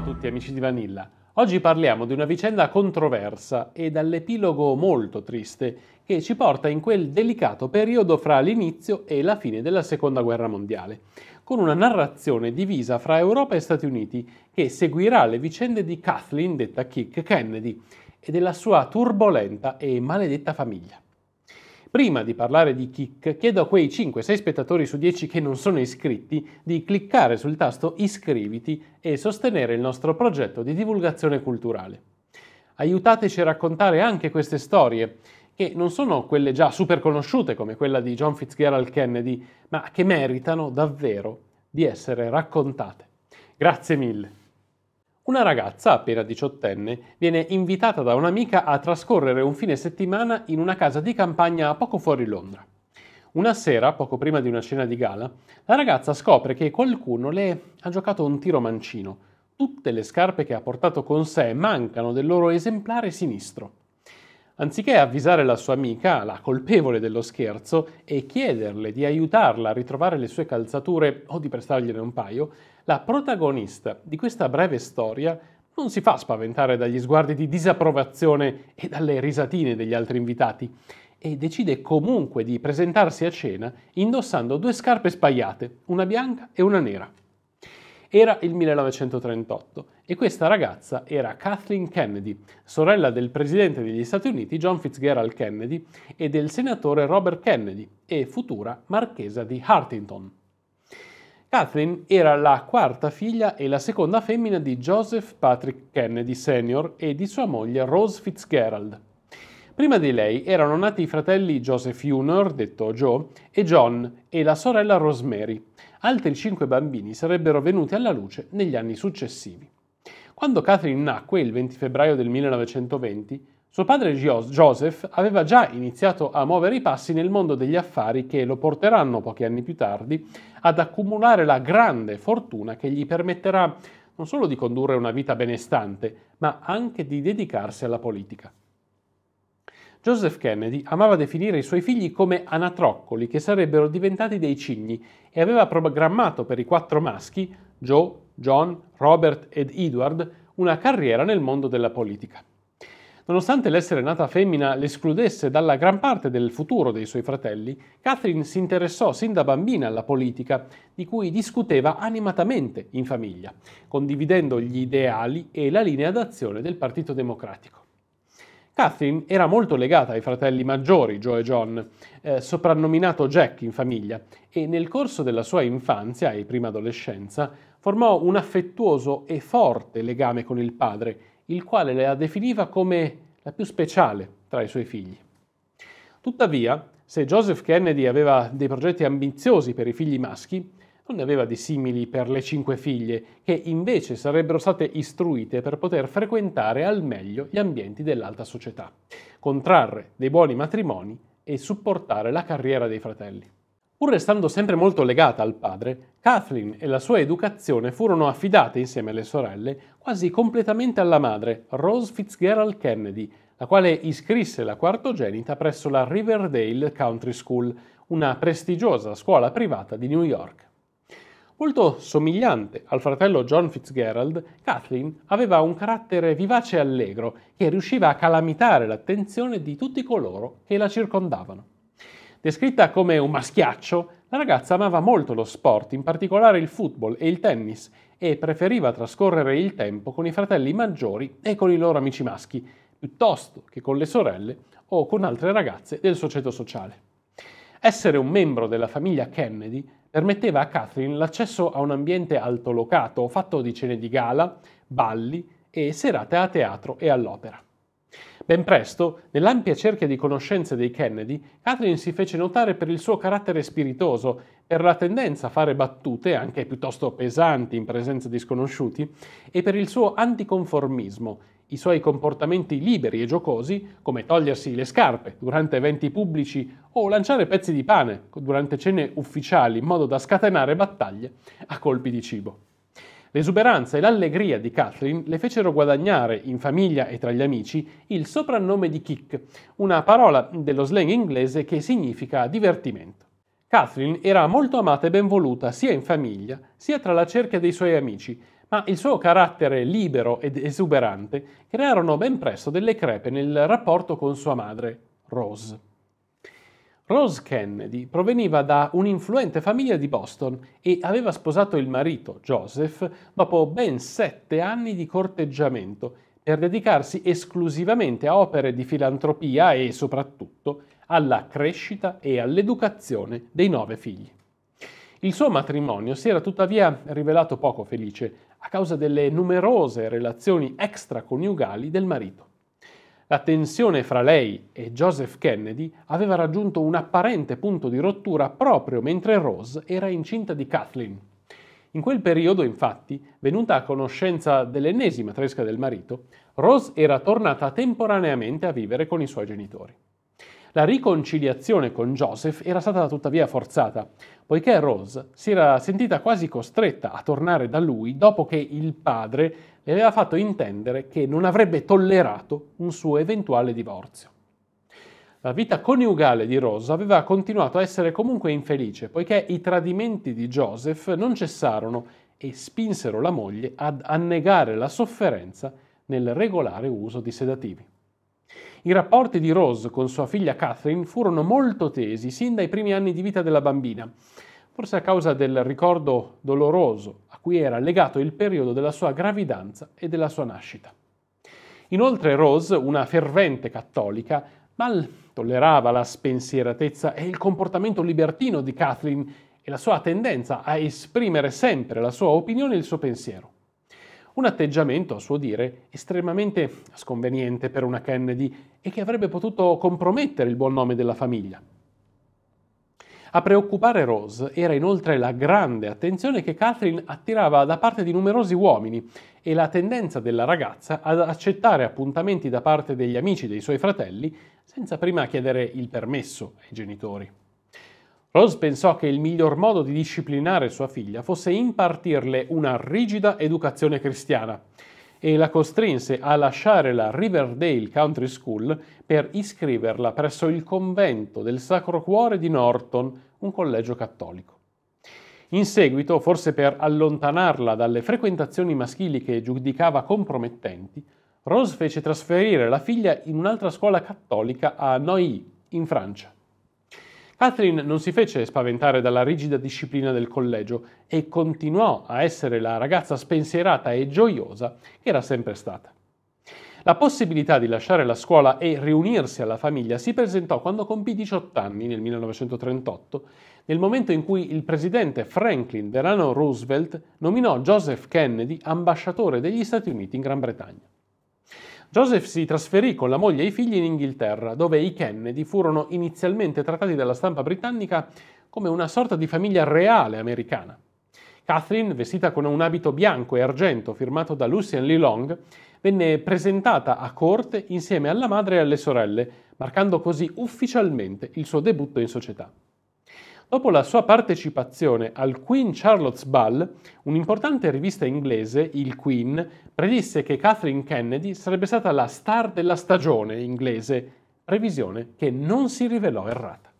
Ciao a tutti amici di Vanilla. Oggi parliamo di una vicenda controversa e dall'epilogo molto triste che ci porta in quel delicato periodo fra l'inizio e la fine della Seconda Guerra Mondiale, con una narrazione divisa fra Europa e Stati Uniti che seguirà le vicende di Kathleen, detta Kick Kennedy, e della sua turbolenta e maledetta famiglia. Prima di parlare di Kick, chiedo a quei 5-6 spettatori su 10 che non sono iscritti di cliccare sul tasto iscriviti e sostenere il nostro progetto di divulgazione culturale. Aiutateci a raccontare anche queste storie, che non sono quelle già super conosciute come quella di John Fitzgerald Kennedy, ma che meritano davvero di essere raccontate. Grazie mille. Una ragazza, appena diciottenne, viene invitata da un'amica a trascorrere un fine settimana in una casa di campagna poco fuori Londra. Una sera, poco prima di una cena di gala, la ragazza scopre che qualcuno le ha giocato un tiro mancino. Tutte le scarpe che ha portato con sé mancano del loro esemplare sinistro. Anziché avvisare la sua amica, la colpevole dello scherzo, e chiederle di aiutarla a ritrovare le sue calzature o di prestargliene un paio, la protagonista di questa breve storia non si fa spaventare dagli sguardi di disapprovazione e dalle risatine degli altri invitati e decide comunque di presentarsi a cena indossando due scarpe spaiate, una bianca e una nera. Era il 1938 e questa ragazza era Kathleen Kennedy, sorella del presidente degli Stati Uniti John Fitzgerald Kennedy e del senatore Robert Kennedy e futura marchesa di Hartington. Kathleen era la quarta figlia e la seconda femmina di Joseph Patrick Kennedy Sr. e di sua moglie Rose Fitzgerald. Prima di lei erano nati i fratelli Joseph Hunor, detto Joe, e John e la sorella Rosemary. Altri cinque bambini sarebbero venuti alla luce negli anni successivi. Quando Catherine nacque, il 20 febbraio del 1920, suo padre Joseph aveva già iniziato a muovere i passi nel mondo degli affari che lo porteranno pochi anni più tardi ad accumulare la grande fortuna che gli permetterà non solo di condurre una vita benestante, ma anche di dedicarsi alla politica. Joseph Kennedy amava definire i suoi figli come anatroccoli che sarebbero diventati dei cigni e aveva programmato per i quattro maschi, Joe, John, Robert ed Edward una carriera nel mondo della politica. Nonostante l'essere nata femmina l'escludesse dalla gran parte del futuro dei suoi fratelli, Catherine si interessò sin da bambina alla politica, di cui discuteva animatamente in famiglia, condividendo gli ideali e la linea d'azione del Partito Democratico. Catherine era molto legata ai fratelli maggiori Joe e John, eh, soprannominato Jack in famiglia, e nel corso della sua infanzia e prima adolescenza formò un affettuoso e forte legame con il padre, il quale la definiva come la più speciale tra i suoi figli. Tuttavia, se Joseph Kennedy aveva dei progetti ambiziosi per i figli maschi, non ne aveva di simili per le cinque figlie, che invece sarebbero state istruite per poter frequentare al meglio gli ambienti dell'alta società, contrarre dei buoni matrimoni e supportare la carriera dei fratelli. Pur restando sempre molto legata al padre, Kathleen e la sua educazione furono affidate insieme alle sorelle quasi completamente alla madre, Rose Fitzgerald Kennedy, la quale iscrisse la quartogenita presso la Riverdale Country School, una prestigiosa scuola privata di New York. Molto somigliante al fratello John Fitzgerald, Kathleen aveva un carattere vivace e allegro che riusciva a calamitare l'attenzione di tutti coloro che la circondavano. Descritta come un maschiaccio, la ragazza amava molto lo sport, in particolare il football e il tennis, e preferiva trascorrere il tempo con i fratelli maggiori e con i loro amici maschi, piuttosto che con le sorelle o con altre ragazze del societo sociale. Essere un membro della famiglia Kennedy permetteva a Catherine l'accesso a un ambiente altolocato, fatto di cene di gala, balli e serate a teatro e all'opera. Ben presto, nell'ampia cerchia di conoscenze dei Kennedy, Kathleen si fece notare per il suo carattere spiritoso, per la tendenza a fare battute, anche piuttosto pesanti in presenza di sconosciuti, e per il suo anticonformismo, i suoi comportamenti liberi e giocosi, come togliersi le scarpe durante eventi pubblici o lanciare pezzi di pane durante cene ufficiali in modo da scatenare battaglie a colpi di cibo. L'esuberanza e l'allegria di Kathleen le fecero guadagnare, in famiglia e tra gli amici, il soprannome di kick, una parola dello slang inglese che significa divertimento. Kathleen era molto amata e benvoluta sia in famiglia sia tra la cerchia dei suoi amici, ma il suo carattere libero ed esuberante crearono ben presto delle crepe nel rapporto con sua madre, Rose. Rose Kennedy proveniva da un'influente famiglia di Boston e aveva sposato il marito, Joseph, dopo ben sette anni di corteggiamento per dedicarsi esclusivamente a opere di filantropia e soprattutto alla crescita e all'educazione dei nove figli. Il suo matrimonio si era tuttavia rivelato poco felice a causa delle numerose relazioni extraconiugali del marito. La tensione fra lei e Joseph Kennedy aveva raggiunto un apparente punto di rottura proprio mentre Rose era incinta di Kathleen. In quel periodo, infatti, venuta a conoscenza dell'ennesima tresca del marito, Rose era tornata temporaneamente a vivere con i suoi genitori. La riconciliazione con Joseph era stata tuttavia forzata, poiché Rose si era sentita quasi costretta a tornare da lui dopo che il padre le aveva fatto intendere che non avrebbe tollerato un suo eventuale divorzio. La vita coniugale di Rose aveva continuato a essere comunque infelice, poiché i tradimenti di Joseph non cessarono e spinsero la moglie ad annegare la sofferenza nel regolare uso di sedativi. I rapporti di Rose con sua figlia Catherine furono molto tesi sin dai primi anni di vita della bambina, forse a causa del ricordo doloroso a cui era legato il periodo della sua gravidanza e della sua nascita. Inoltre Rose, una fervente cattolica, mal tollerava la spensieratezza e il comportamento libertino di Kathleen e la sua tendenza a esprimere sempre la sua opinione e il suo pensiero. Un atteggiamento, a suo dire, estremamente sconveniente per una Kennedy e che avrebbe potuto compromettere il buon nome della famiglia. A preoccupare Rose era inoltre la grande attenzione che Catherine attirava da parte di numerosi uomini e la tendenza della ragazza ad accettare appuntamenti da parte degli amici dei suoi fratelli senza prima chiedere il permesso ai genitori. Rose pensò che il miglior modo di disciplinare sua figlia fosse impartirle una rigida educazione cristiana e la costrinse a lasciare la Riverdale Country School per iscriverla presso il convento del Sacro Cuore di Norton, un collegio cattolico. In seguito, forse per allontanarla dalle frequentazioni maschili che giudicava compromettenti, Rose fece trasferire la figlia in un'altra scuola cattolica a Noy, in Francia. Catherine non si fece spaventare dalla rigida disciplina del collegio e continuò a essere la ragazza spensierata e gioiosa che era sempre stata. La possibilità di lasciare la scuola e riunirsi alla famiglia si presentò quando compì 18 anni nel 1938, nel momento in cui il presidente Franklin Delano Roosevelt nominò Joseph Kennedy ambasciatore degli Stati Uniti in Gran Bretagna. Joseph si trasferì con la moglie e i figli in Inghilterra, dove i Kennedy furono inizialmente trattati dalla stampa britannica come una sorta di famiglia reale americana. Catherine, vestita con un abito bianco e argento firmato da Lucien Long, venne presentata a corte insieme alla madre e alle sorelle, marcando così ufficialmente il suo debutto in società. Dopo la sua partecipazione al Queen Charlotte's Ball, un'importante rivista inglese, il Queen, predisse che Kathleen Kennedy sarebbe stata la star della stagione inglese, previsione che non si rivelò errata.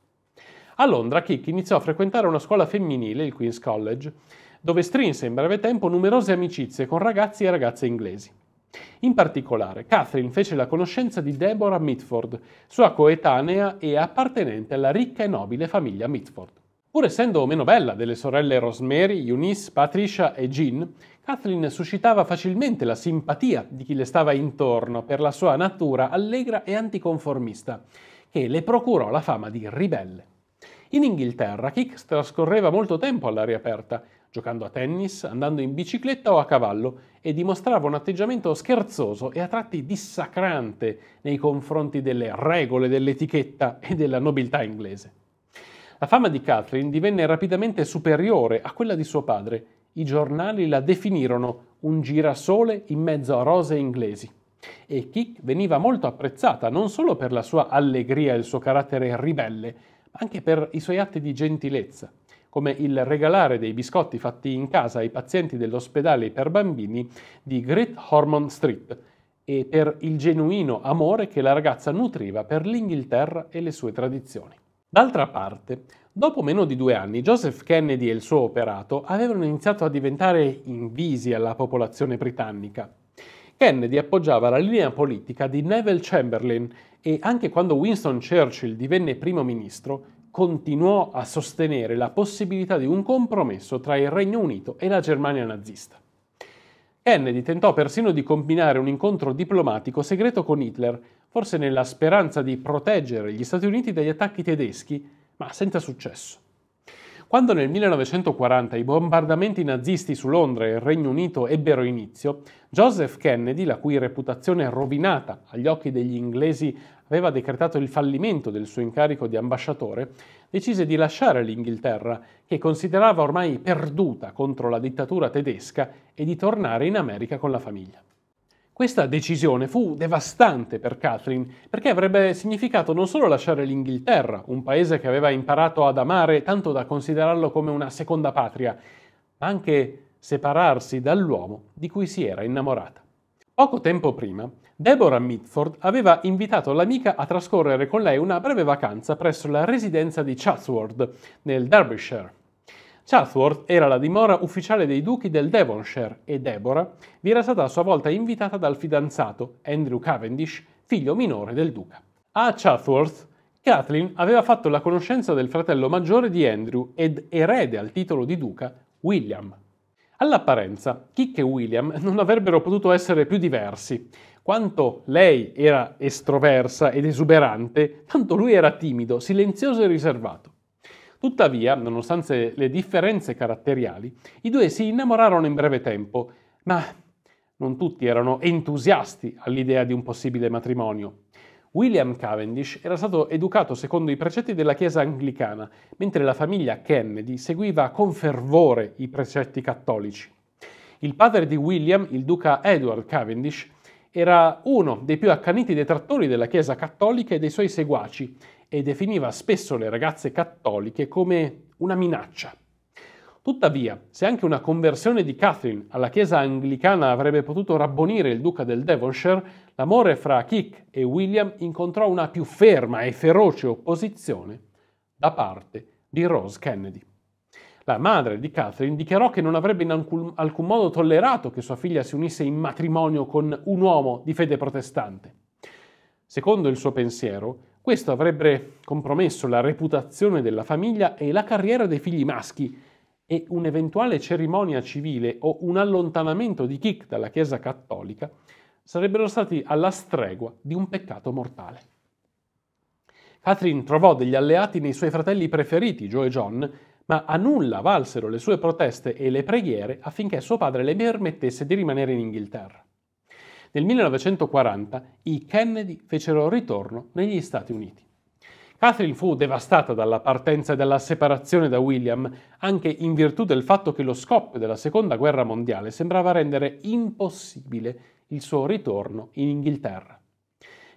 A Londra Kick iniziò a frequentare una scuola femminile, il Queen's College, dove strinse in breve tempo numerose amicizie con ragazzi e ragazze inglesi. In particolare, Catherine fece la conoscenza di Deborah Mitford, sua coetanea e appartenente alla ricca e nobile famiglia Mitford. Pur essendo meno bella delle sorelle Rosemary, Eunice, Patricia e Jean, Kathleen suscitava facilmente la simpatia di chi le stava intorno per la sua natura allegra e anticonformista, che le procurò la fama di ribelle. In Inghilterra Kix trascorreva molto tempo all'aria aperta, giocando a tennis, andando in bicicletta o a cavallo e dimostrava un atteggiamento scherzoso e a tratti dissacrante nei confronti delle regole dell'etichetta e della nobiltà inglese. La fama di Catherine divenne rapidamente superiore a quella di suo padre. I giornali la definirono un girasole in mezzo a rose inglesi. E Kick veniva molto apprezzata non solo per la sua allegria e il suo carattere ribelle, ma anche per i suoi atti di gentilezza, come il regalare dei biscotti fatti in casa ai pazienti dell'ospedale per bambini di Great Hormon Street e per il genuino amore che la ragazza nutriva per l'Inghilterra e le sue tradizioni. D'altra parte, dopo meno di due anni, Joseph Kennedy e il suo operato avevano iniziato a diventare invisi alla popolazione britannica. Kennedy appoggiava la linea politica di Neville Chamberlain e anche quando Winston Churchill divenne primo ministro, continuò a sostenere la possibilità di un compromesso tra il Regno Unito e la Germania nazista. Kennedy tentò persino di combinare un incontro diplomatico segreto con Hitler, forse nella speranza di proteggere gli Stati Uniti dagli attacchi tedeschi, ma senza successo. Quando nel 1940 i bombardamenti nazisti su Londra e il Regno Unito ebbero inizio, Joseph Kennedy, la cui reputazione rovinata agli occhi degli inglesi aveva decretato il fallimento del suo incarico di ambasciatore, decise di lasciare l'Inghilterra, che considerava ormai perduta contro la dittatura tedesca, e di tornare in America con la famiglia. Questa decisione fu devastante per Catherine perché avrebbe significato non solo lasciare l'Inghilterra, un paese che aveva imparato ad amare tanto da considerarlo come una seconda patria, ma anche separarsi dall'uomo di cui si era innamorata. Poco tempo prima Deborah Mitford aveva invitato l'amica a trascorrere con lei una breve vacanza presso la residenza di Chatsworth, nel Derbyshire. Chatsworth era la dimora ufficiale dei duchi del Devonshire e Deborah vi era stata a sua volta invitata dal fidanzato, Andrew Cavendish, figlio minore del duca. A Chatsworth, Kathleen aveva fatto la conoscenza del fratello maggiore di Andrew ed erede al titolo di duca, William. All'apparenza, Kick e William non avrebbero potuto essere più diversi. Quanto lei era estroversa ed esuberante, tanto lui era timido, silenzioso e riservato. Tuttavia, nonostante le differenze caratteriali, i due si innamorarono in breve tempo, ma non tutti erano entusiasti all'idea di un possibile matrimonio. William Cavendish era stato educato secondo i precetti della Chiesa anglicana, mentre la famiglia Kennedy seguiva con fervore i precetti cattolici. Il padre di William, il duca Edward Cavendish, era uno dei più accaniti detrattori della Chiesa cattolica e dei suoi seguaci e definiva spesso le ragazze cattoliche come una minaccia. Tuttavia, se anche una conversione di Catherine alla Chiesa anglicana avrebbe potuto rabbonire il duca del Devonshire, l'amore fra Kick e William incontrò una più ferma e feroce opposizione da parte di Rose Kennedy. La madre di Catherine dichiarò che non avrebbe in alcun, modo tollerato che sua figlia si unisse in matrimonio con un uomo di fede protestante. Secondo il suo pensiero, questo avrebbe compromesso la reputazione della famiglia e la carriera dei figli maschi e un'eventuale cerimonia civile o un allontanamento di Kik dalla Chiesa cattolica sarebbero stati alla stregua di un peccato mortale. Catherine trovò degli alleati nei suoi fratelli preferiti, Joe e John, ma a nulla valsero le sue proteste e le preghiere affinché suo padre le permettesse di rimanere in Inghilterra. Nel 1940 i Kennedy fecero ritorno negli Stati Uniti. Catherine fu devastata dalla partenza e dalla separazione da William, anche in virtù del fatto che lo scoppio della Seconda Guerra Mondiale sembrava rendere impossibile il suo ritorno in Inghilterra.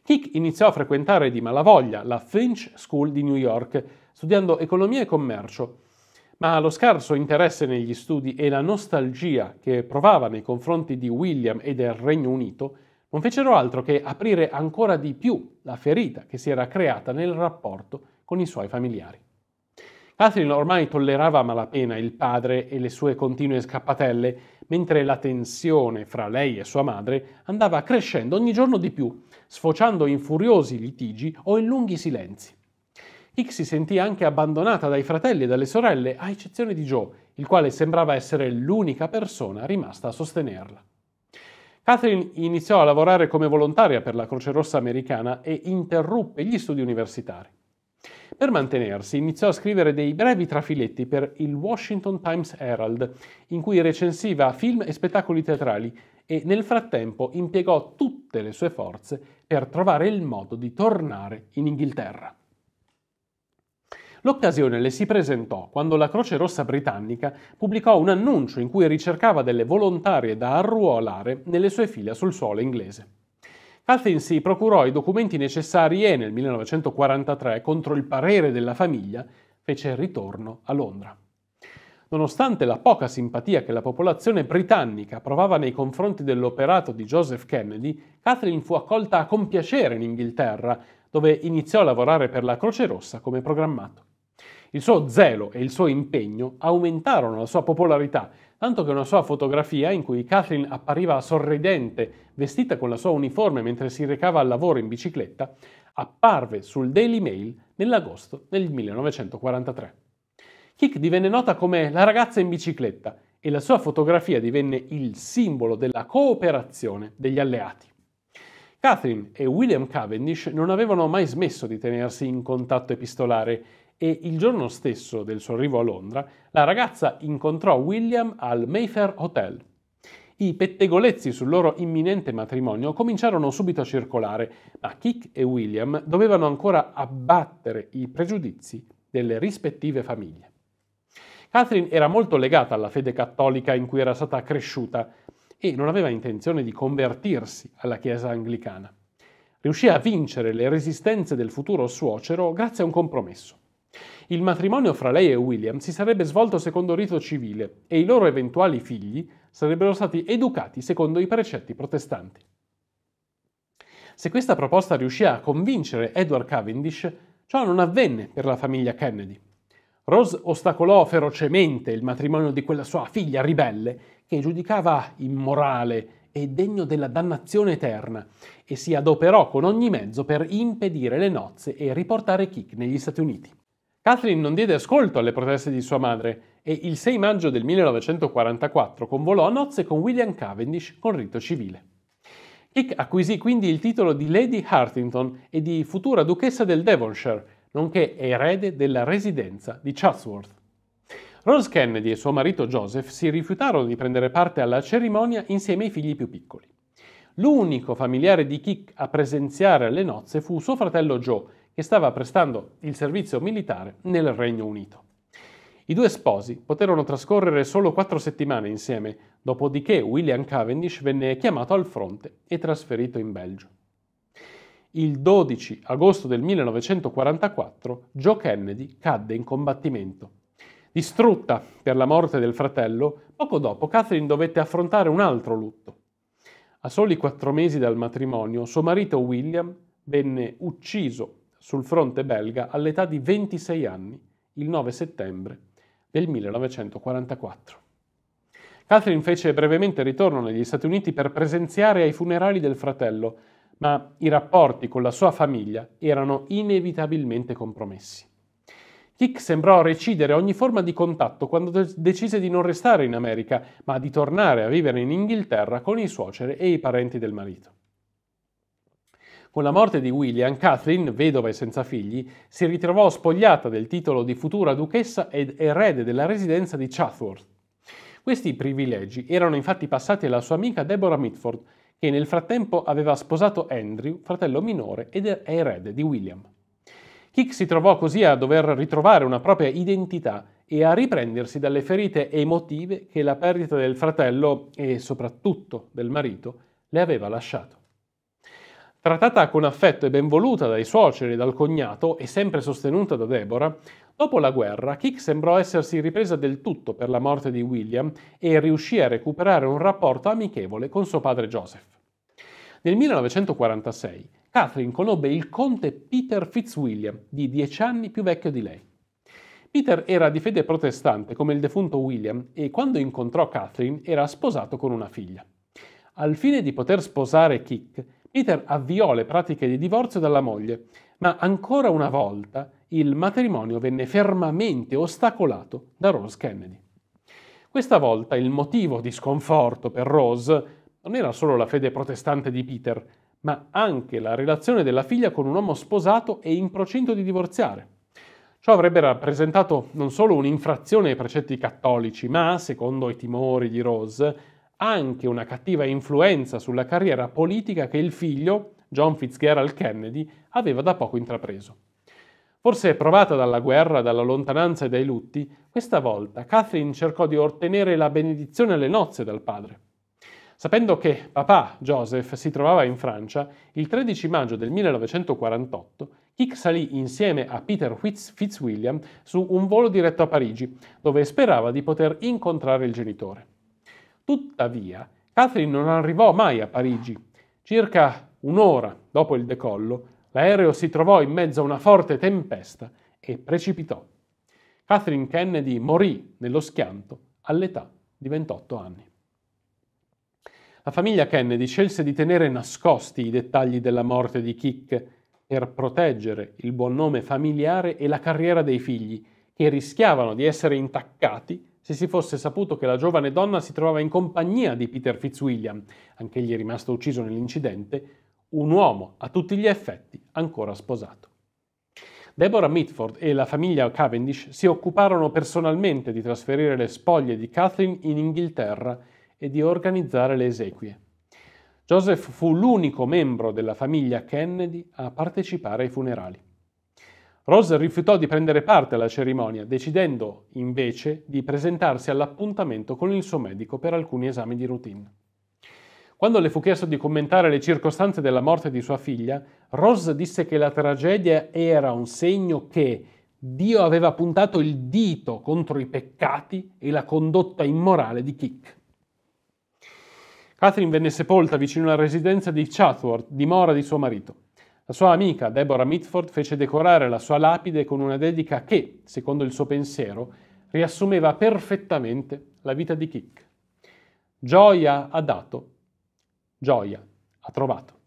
Kick iniziò a frequentare di malavoglia la Finch School di New York, studiando economia e commercio, ma lo scarso interesse negli studi e la nostalgia che provava nei confronti di William e del Regno Unito non fecero altro che aprire ancora di più la ferita che si era creata nel rapporto con i suoi familiari. Catherine ormai tollerava a malapena il padre e le sue continue scappatelle, mentre la tensione fra lei e sua madre andava crescendo ogni giorno di più, sfociando in furiosi litigi o in lunghi silenzi. X si sentì anche abbandonata dai fratelli e dalle sorelle, a eccezione di Joe, il quale sembrava essere l'unica persona rimasta a sostenerla. Catherine iniziò a lavorare come volontaria per la Croce Rossa americana e interruppe gli studi universitari. Per mantenersi iniziò a scrivere dei brevi trafiletti per il Washington Times Herald, in cui recensiva film e spettacoli teatrali e nel frattempo impiegò tutte le sue forze per trovare il modo di tornare in Inghilterra. L'occasione le si presentò quando la Croce Rossa britannica pubblicò un annuncio in cui ricercava delle volontarie da arruolare nelle sue file sul suolo inglese. Calvin si procurò i documenti necessari e nel 1943, contro il parere della famiglia, fece il ritorno a Londra. Nonostante la poca simpatia che la popolazione britannica provava nei confronti dell'operato di Joseph Kennedy, Kathleen fu accolta con piacere in Inghilterra, dove iniziò a lavorare per la Croce Rossa come programmato. Il suo zelo e il suo impegno aumentarono la sua popolarità, tanto che una sua fotografia in cui Kathleen appariva sorridente, vestita con la sua uniforme mentre si recava al lavoro in bicicletta, apparve sul Daily Mail nell'agosto del 1943. Kick divenne nota come la ragazza in bicicletta e la sua fotografia divenne il simbolo della cooperazione degli alleati. Catherine e William Cavendish non avevano mai smesso di tenersi in contatto epistolare e il giorno stesso del suo arrivo a Londra la ragazza incontrò William al Mayfair Hotel. I pettegolezzi sul loro imminente matrimonio cominciarono subito a circolare, ma Kick e William dovevano ancora abbattere i pregiudizi delle rispettive famiglie. Catherine era molto legata alla fede cattolica in cui era stata cresciuta e non aveva intenzione di convertirsi alla Chiesa anglicana. Riuscì a vincere le resistenze del futuro suocero grazie a un compromesso. Il matrimonio fra lei e William si sarebbe svolto secondo rito civile e i loro eventuali figli sarebbero stati educati secondo i precetti protestanti. Se questa proposta riuscì a convincere Edward Cavendish, ciò non avvenne per la famiglia Kennedy. Rose ostacolò ferocemente il matrimonio di quella sua figlia ribelle, che giudicava immorale e degno della dannazione eterna, e si adoperò con ogni mezzo per impedire le nozze e riportare Kick negli Stati Uniti. Kathleen non diede ascolto alle proteste di sua madre e il 6 maggio del 1944 convolò a nozze con William Cavendish con rito civile. Kick acquisì quindi il titolo di Lady Hartington e di futura duchessa del Devonshire, nonché erede della residenza di Chatsworth. Rose Kennedy e suo marito Joseph si rifiutarono di prendere parte alla cerimonia insieme ai figli più piccoli. L'unico familiare di Kick a presenziare alle nozze fu suo fratello Joe, che stava prestando il servizio militare nel Regno Unito. I due sposi poterono trascorrere solo quattro settimane insieme, dopodiché William Cavendish venne chiamato al fronte e trasferito in Belgio. Il 12 agosto del 1944 Joe Kennedy cadde in combattimento. Distrutta per la morte del fratello, poco dopo Catherine dovette affrontare un altro lutto. A soli quattro mesi dal matrimonio, suo marito William venne ucciso sul fronte belga all'età di 26 anni, il 9 settembre del 1944. Catherine fece brevemente ritorno negli Stati Uniti per presenziare ai funerali del fratello, ma i rapporti con la sua famiglia erano inevitabilmente compromessi. Kick sembrò recidere ogni forma di contatto quando decise di non restare in America, ma di tornare a vivere in Inghilterra con i suoceri e i parenti del marito. Con la morte di William, Catherine, vedova e senza figli, si ritrovò spogliata del titolo di futura duchessa ed erede della residenza di Chatsworth. Questi privilegi erano infatti passati alla sua amica Deborah Mitford, che nel frattempo aveva sposato Andrew, fratello minore ed erede di William. Kick si trovò così a dover ritrovare una propria identità e a riprendersi dalle ferite emotive che la perdita del fratello e soprattutto del marito le aveva lasciato. Trattata con affetto e ben voluta dai suoceri e dal cognato e sempre sostenuta da Deborah, dopo la guerra Kick sembrò essersi ripresa del tutto per la morte di William e riuscì a recuperare un rapporto amichevole con suo padre Joseph. Nel 1946 Catherine conobbe il conte Peter Fitzwilliam, di dieci anni più vecchio di lei. Peter era di fede protestante come il defunto William e quando incontrò Catherine era sposato con una figlia. Al fine di poter sposare Kick, Peter avviò le pratiche di divorzio dalla moglie, ma ancora una volta il matrimonio venne fermamente ostacolato da Rose Kennedy. Questa volta il motivo di sconforto per Rose non era solo la fede protestante di Peter, ma anche la relazione della figlia con un uomo sposato e in procinto di divorziare. Ciò avrebbe rappresentato non solo un'infrazione ai precetti cattolici, ma, secondo i timori di Rose, anche una cattiva influenza sulla carriera politica che il figlio, John Fitzgerald Kennedy, aveva da poco intrapreso. Forse provata dalla guerra, dalla lontananza e dai lutti, questa volta Catherine cercò di ottenere la benedizione alle nozze dal padre. Sapendo che papà Joseph si trovava in Francia, il 13 maggio del 1948 Kick salì insieme a Peter Fitzwilliam su un volo diretto a Parigi, dove sperava di poter incontrare il genitore. Tuttavia, Catherine non arrivò mai a Parigi. Circa un'ora dopo il decollo, l'aereo si trovò in mezzo a una forte tempesta e precipitò. Catherine Kennedy morì nello schianto all'età di 28 anni. La famiglia Kennedy scelse di tenere nascosti i dettagli della morte di Kick per proteggere il buon nome familiare e la carriera dei figli, che rischiavano di essere intaccati se si fosse saputo che la giovane donna si trovava in compagnia di Peter Fitzwilliam, anch'egli rimasto ucciso nell'incidente, un uomo a tutti gli effetti ancora sposato. Deborah Mitford e la famiglia Cavendish si occuparono personalmente di trasferire le spoglie di Catherine in Inghilterra e di organizzare le esequie. Joseph fu l'unico membro della famiglia Kennedy a partecipare ai funerali. Rose rifiutò di prendere parte alla cerimonia, decidendo invece di presentarsi all'appuntamento con il suo medico per alcuni esami di routine. Quando le fu chiesto di commentare le circostanze della morte di sua figlia, Rose disse che la tragedia era un segno che Dio aveva puntato il dito contro i peccati e la condotta immorale di Kick. Catherine venne sepolta vicino alla residenza di Chatsworth, dimora di suo marito. La sua amica Deborah Mitford fece decorare la sua lapide con una dedica che, secondo il suo pensiero, riassumeva perfettamente la vita di Kick. Gioia ha dato, gioia ha trovato.